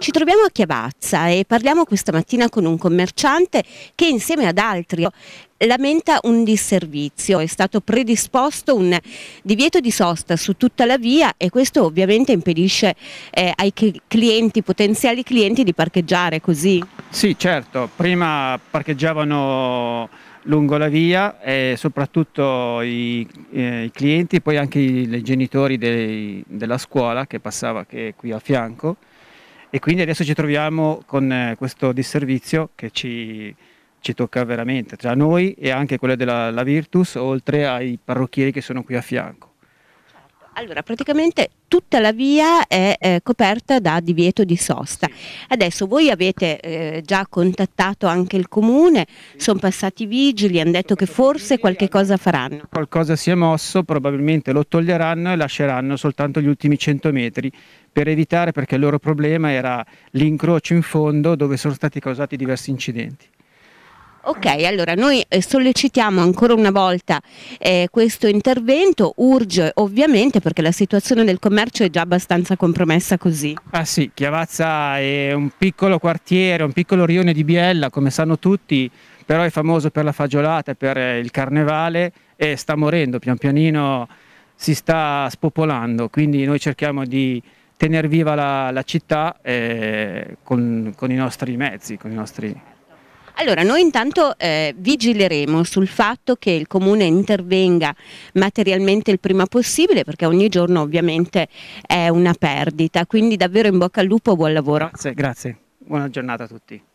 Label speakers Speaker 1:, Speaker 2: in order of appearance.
Speaker 1: Ci troviamo a Chiavazza e parliamo questa mattina con un commerciante che insieme ad altri lamenta un disservizio. È stato predisposto un divieto di sosta su tutta la via e questo ovviamente impedisce eh, ai clienti, potenziali clienti di parcheggiare così.
Speaker 2: Sì, certo, prima parcheggiavano lungo la via e soprattutto i, eh, i clienti, poi anche i, i genitori dei, della scuola che passava che è qui a fianco e quindi adesso ci troviamo con eh, questo disservizio che ci, ci tocca veramente, tra noi e anche quello della Virtus, oltre ai parrucchieri che sono qui a fianco.
Speaker 1: Allora, praticamente tutta la via è eh, coperta da divieto di sosta. Adesso voi avete eh, già contattato anche il comune, sono passati i vigili, hanno detto che forse qualche cosa faranno.
Speaker 2: Qualcosa si è mosso, probabilmente lo toglieranno e lasceranno soltanto gli ultimi 100 metri per evitare, perché il loro problema era l'incrocio in fondo dove sono stati causati diversi incidenti.
Speaker 1: Ok, allora noi eh, sollecitiamo ancora una volta eh, questo intervento, urge ovviamente perché la situazione del commercio è già abbastanza compromessa così.
Speaker 2: Ah sì, Chiavazza è un piccolo quartiere, un piccolo rione di Biella, come sanno tutti, però è famoso per la fagiolata, per eh, il carnevale e sta morendo, pian pianino si sta spopolando, quindi noi cerchiamo di tenere viva la, la città eh, con, con i nostri mezzi, con i nostri...
Speaker 1: Allora, noi intanto eh, vigileremo sul fatto che il comune intervenga materialmente il prima possibile perché ogni giorno ovviamente è una perdita, quindi davvero in bocca al lupo, buon lavoro. Grazie, grazie. Buona giornata a tutti.